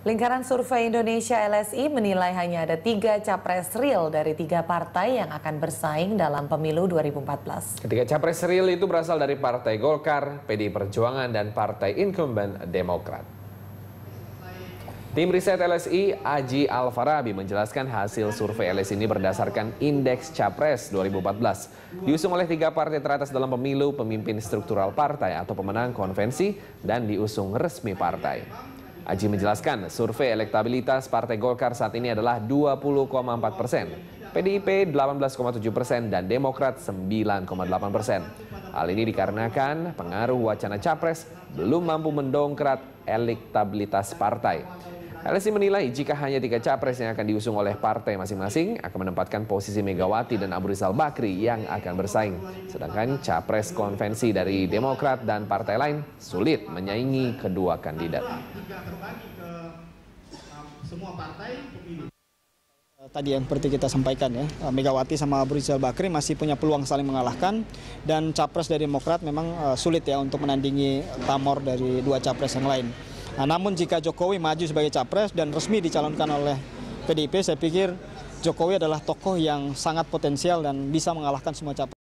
Lingkaran Survei Indonesia LSI menilai hanya ada tiga capres real dari tiga partai yang akan bersaing dalam pemilu 2014. Ketiga capres real itu berasal dari Partai Golkar, PDI Perjuangan, dan Partai Incumbent Demokrat. Tim riset LSI Aji Alfarabi menjelaskan hasil survei LSI ini berdasarkan indeks Capres 2014. Diusung oleh tiga partai teratas dalam pemilu, pemimpin struktural partai atau pemenang konvensi, dan diusung resmi partai. Aji menjelaskan survei elektabilitas Partai Golkar saat ini adalah 20,4 persen, PDIP 18,7 persen, dan Demokrat 9,8 persen. Hal ini dikarenakan pengaruh wacana capres belum mampu mendongkrak elektabilitas partai. LSI menilai jika hanya tiga capres yang akan diusung oleh partai masing-masing akan menempatkan posisi Megawati dan Abu Rizal Bakri yang akan bersaing. Sedangkan capres konvensi dari Demokrat dan partai lain sulit menyaingi kedua kandidat. Tadi yang seperti kita sampaikan ya, Megawati sama Abu Rizal Bakri masih punya peluang saling mengalahkan dan capres dari Demokrat memang eh, sulit ya untuk menandingi tamor dari dua capres yang lain. Nah, namun jika Jokowi maju sebagai capres dan resmi dicalonkan oleh PDIP, saya pikir Jokowi adalah tokoh yang sangat potensial dan bisa mengalahkan semua capres.